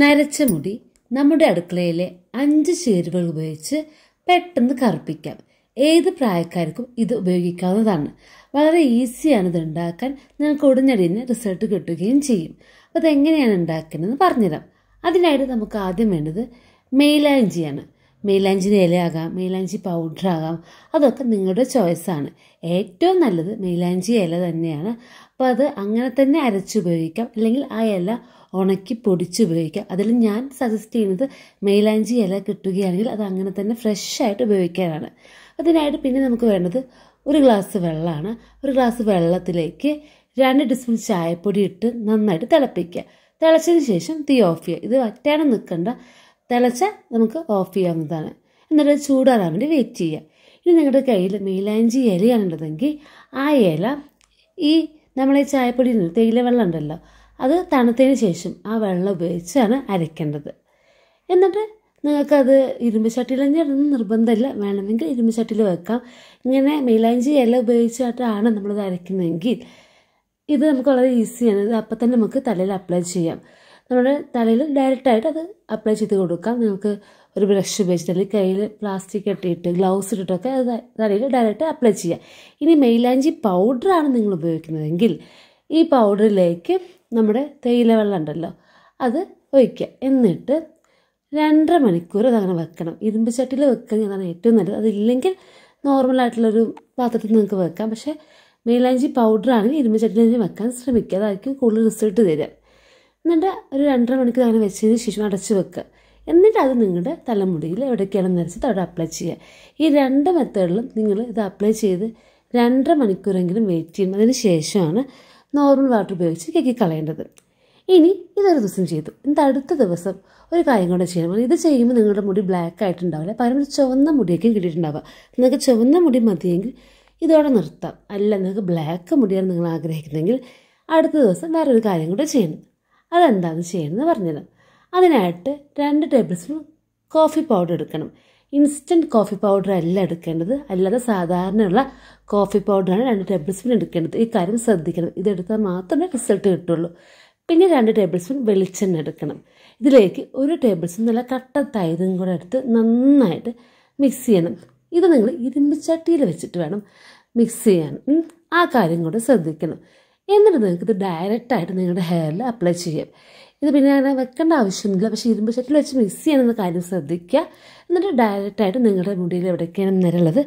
നരച്ച മുടി നമ്മുടെ അടുക്കളയിലെ അഞ്ച് ചേരുവകൾ ഉപയോഗിച്ച് പെട്ടെന്ന് കറുപ്പിക്കാം ഏത് പ്രായക്കാർക്കും ഇത് ഉപയോഗിക്കാവുന്നതാണ് വളരെ ഈസിയാണ് ഇത് ഉണ്ടാക്കാൻ നിങ്ങൾക്ക് ഉടനടി തന്നെ റിസൾട്ട് കിട്ടുകയും ചെയ്യും അപ്പോൾ അതെങ്ങനെയാണ് ഉണ്ടാക്കുന്നതെന്ന് പറഞ്ഞുതരാം അതിനായിട്ട് നമുക്ക് ആദ്യം വേണ്ടത് മെയിലാഞ്ചിയാണ് മെയിലാഞ്ചിൻ്റെ ഇലയാകാം മെയിലാഞ്ചി പൗഡർ ആകാം അതൊക്കെ നിങ്ങളുടെ ചോയ്സാണ് ഏറ്റവും നല്ലത് മെയിലാഞ്ചി ഇല തന്നെയാണ് അപ്പോൾ അത് അങ്ങനെ തന്നെ അരച്ചുപയോഗിക്കാം അല്ലെങ്കിൽ ആ ഇല ഉണക്കി പൊടിച്ച് ഉപയോഗിക്കാം അതിൽ ഞാൻ സജസ്റ്റ് ചെയ്യുന്നത് മെയിലാഞ്ചി ഇല കിട്ടുകയാണെങ്കിൽ അത് അങ്ങനെ തന്നെ ഫ്രഷായിട്ട് ഉപയോഗിക്കാനാണ് അതിനായിട്ട് പിന്നെ നമുക്ക് വേണ്ടത് ഒരു ഗ്ലാസ് വെള്ളമാണ് ഒരു ഗ്ലാസ് വെള്ളത്തിലേക്ക് രണ്ട് ടീസ്പൂൺ ചായപ്പൊടി ഇട്ട് നന്നായിട്ട് തിളപ്പിക്കുക തിളച്ചതിന് ശേഷം തീ ഓഫ് ചെയ്യുക ഇത് ഒറ്റയാണ് നിൽക്കേണ്ട തിളച്ച നമുക്ക് ഓഫ് ചെയ്യാവുന്നതാണ് എന്നിട്ട് ചൂടാറാൻ വേണ്ടി വെയിറ്റ് ചെയ്യുക ഇനി നിങ്ങളുടെ കയ്യിൽ മെയിലാഞ്ചി ഇലയാണുള്ളതെങ്കിൽ ആ ഇല ഈ നമ്മൾ ഈ ചായപ്പൊടിയിൽ നിന്ന് തേയില വെള്ളം ഉണ്ടല്ലോ അത് തണുത്തതിന് ശേഷം ആ വെള്ളം ഉപയോഗിച്ചാണ് അരയ്ക്കേണ്ടത് എന്നിട്ട് നിങ്ങൾക്കത് ഇരുമ്പ് ചട്ടിയിൽ തന്നെ ഇടുന്ന നിർബന്ധമില്ല വേണമെങ്കിൽ ഇരുമ്പ് ചട്ടിയിൽ വെക്കാം ഇങ്ങനെ മൈലാഞ്ചി ഇല ഉപയോഗിച്ചിട്ടാണ് നമ്മളിത് അരയ്ക്കുന്നതെങ്കിൽ ഇത് നമുക്ക് വളരെ ഈസിയാണ് ഇത് അപ്പം തന്നെ നമുക്ക് തലയിൽ അപ്ലൈ ചെയ്യാം നമ്മുടെ തലയിൽ ഡയറക്റ്റായിട്ട് അത് അപ്ലൈ ചെയ്ത് കൊടുക്കാം നിങ്ങൾക്ക് ഒരു ബ്രഷ് ഉപയോഗിച്ചിട്ട് അല്ലെങ്കിൽ കയ്യിൽ പ്ലാസ്റ്റിക് ഇട്ടിട്ട് ഗ്ലൗസ് ഇട്ടിട്ടൊക്കെ അത് തലയിൽ ഡയറക്റ്റ് അപ്ലൈ ചെയ്യാം ഇനി മെയിലാഞ്ചി പൗഡറാണ് നിങ്ങൾ ഉപയോഗിക്കുന്നതെങ്കിൽ ഈ പൗഡറിലേക്ക് നമ്മുടെ തേയില വെള്ളം ഉണ്ടല്ലോ അത് ഒഴിക്കുക എന്നിട്ട് രണ്ടര മണിക്കൂർ അതങ്ങനെ വെക്കണം ഇരുമ്പ് ചട്ടിയിൽ വെക്കുന്നതാണ് ഏറ്റവും നല്ലത് അതില്ലെങ്കിൽ നോർമലായിട്ടുള്ളൊരു പാത്രത്തിൽ നിങ്ങൾക്ക് വെക്കാം പക്ഷേ മെയിലാഞ്ചി പൗഡറാണെങ്കിൽ ഇരുമ്പ് ചട്ടിയിൽ വെക്കാൻ ശ്രമിക്കുക അതായിരിക്കും കൂടുതൽ റിസൾട്ട് തരിക എന്നിട്ട് ഒരു രണ്ടര മണിക്കൂർ അങ്ങനെ വെച്ചതിന് ശേഷം അടച്ച് വെക്കുക എന്നിട്ട് അത് നിങ്ങളുടെ തലമുടിയിൽ എവിടേക്കാണെന്ന് വെച്ചിട്ട് അവിടെ അപ്ലൈ ചെയ്യുക ഈ രണ്ട് മെത്തേഡിലും നിങ്ങൾ ഇത് അപ്ലൈ ചെയ്ത് രണ്ടര മണിക്കൂറെങ്കിലും വെയിറ്റ് ചെയ്യണം അതിന് ശേഷമാണ് നോർമൽ വാട്ടർ ഉപയോഗിച്ച് കെക്കി കളയേണ്ടത് ഇനി ഇതൊരു ദിവസം ചെയ്തു എന്നിട്ട് അടുത്ത ദിവസം ഒരു കാര്യം കൂടെ ചെയ്യണം ഇത് ചെയ്യുമ്പോൾ നിങ്ങളുടെ മുടി ബ്ലാക്ക് ആയിട്ടുണ്ടാവില്ല പകരം ഒരു ചുവന്ന മുടിയൊക്കെ കിട്ടിയിട്ടുണ്ടാവുക നിങ്ങൾക്ക് ചുവന്ന മുടി മതിയെങ്കിൽ ഇതോടെ നിർത്താം അല്ല നിങ്ങൾക്ക് ബ്ലാക്ക് മുടിയാണ് നിങ്ങൾ ആഗ്രഹിക്കുന്നതെങ്കിൽ അടുത്ത ദിവസം വേറൊരു കാര്യം കൂടെ ചെയ്യണം അതെന്താണ് ചെയ്യണമെന്ന് പറഞ്ഞത് അതിനായിട്ട് രണ്ട് ടേബിൾ സ്പൂൺ കോഫി പൗഡർ എടുക്കണം ഇൻസ്റ്റൻറ്റ് കോഫി പൗഡർ അല്ല എടുക്കേണ്ടത് അല്ലാതെ സാധാരണയുള്ള കോഫി പൗഡറാണ് രണ്ട് ടേബിൾ സ്പൂൺ എടുക്കേണ്ടത് ഈ കാര്യം ശ്രദ്ധിക്കണം ഇതെടുത്താൽ മാത്രമേ റിസൾട്ട് കിട്ടുള്ളൂ പിന്നെ രണ്ട് ടേബിൾ സ്പൂൺ വെളിച്ചെണ്ണ എടുക്കണം ഇതിലേക്ക് ഒരു ടേബിൾ സ്പൂൺ നല്ല കട്ട തൈരും കൂടെ എടുത്ത് നന്നായിട്ട് മിക്സ് ചെയ്യണം ഇത് നിങ്ങൾ ഇരുമ്പ് ചട്ടിയിൽ വെച്ചിട്ട് വേണം മിക്സ് ചെയ്യാൻ ആ കാര്യം കൂടെ ശ്രദ്ധിക്കണം എന്നിട്ട് നിങ്ങൾക്ക് ഇത് ഡയറക്റ്റായിട്ട് നിങ്ങളുടെ ഹെയറിൽ അപ്ലൈ ചെയ്യാം ഇത് പിന്നെ അങ്ങനെ വെക്കേണ്ട ആവശ്യമില്ല പക്ഷേ ഇരുമ്പ് ചട്ടിൽ വെച്ച് മിക്സ് ചെയ്യണമെന്ന കാര്യം ശ്രദ്ധിക്കുക എന്നിട്ട് ഡയറക്റ്റായിട്ട് നിങ്ങളുടെ മുടിയിൽ എവിടേക്കാണ് നിരളത്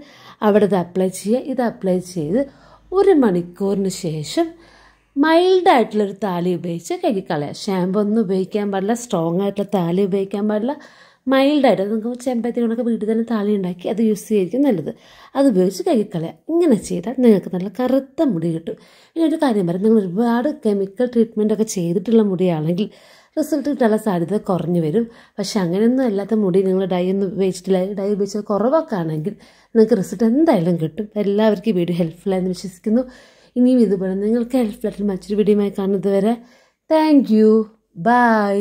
അവിടെ ഇത് അപ്ലൈ ചെയ്യുക ഇത് അപ്ലൈ ചെയ്ത് ഒരു മണിക്കൂറിന് ശേഷം മൈൽഡായിട്ടുള്ളൊരു താലി ഉപയോഗിച്ച് കഴുകിക്കളയുക ഷാമ്പു ഒന്നും ഉപയോഗിക്കാൻ പാടില്ല സ്ട്രോങ് ആയിട്ടുള്ള താലി ഉപയോഗിക്കാൻ പാടില്ല മൈൽഡായിട്ട് നമുക്ക് ചെമ്പത്തിന് കൊണ്ടൊക്കെ വീട്ടിൽ തന്നെ താളി ഉണ്ടാക്കി അത് യൂസ് ചെയ്തായിരിക്കും നല്ലത് അത് ഉപയോഗിച്ച് കഴുകിക്കളയാം ഇങ്ങനെ ചെയ്താൽ നിങ്ങൾക്ക് നല്ല കറുത്ത മുടി കിട്ടും പിന്നെ ഒരു കാര്യം പറയാം നിങ്ങൾ ഒരുപാട് കെമിക്കൽ ട്രീറ്റ്മെൻറ്റൊക്കെ ഒക്കെ ചെയ്തിട്ടുള്ള മുടിയാണെങ്കിൽ റിസൾട്ട് കിട്ടാനുള്ള സാധ്യത കുറഞ്ഞു വരും പക്ഷെ അങ്ങനെയൊന്നും അല്ലാത്ത മുടി നിങ്ങൾ ഡൈ ഒന്നും ഉപയോഗിച്ചിട്ടില്ല ഡൈ ഉപയോഗിച്ചത് കുറവൊക്കെ നിങ്ങൾക്ക് റിസൾട്ട് എന്തായാലും കിട്ടും എല്ലാവർക്കും ഈ വീഡിയോ ഹെൽപ്ഫുള്ളായെന്ന് വിശ്വസിക്കുന്നു ഇനിയും ഇതുപോലെ നിങ്ങൾക്ക് ഹെൽപ്ഫുള്ളായിട്ട് മറ്റൊരു ആയി കാണുന്നത് വരെ താങ്ക് യു ബൈ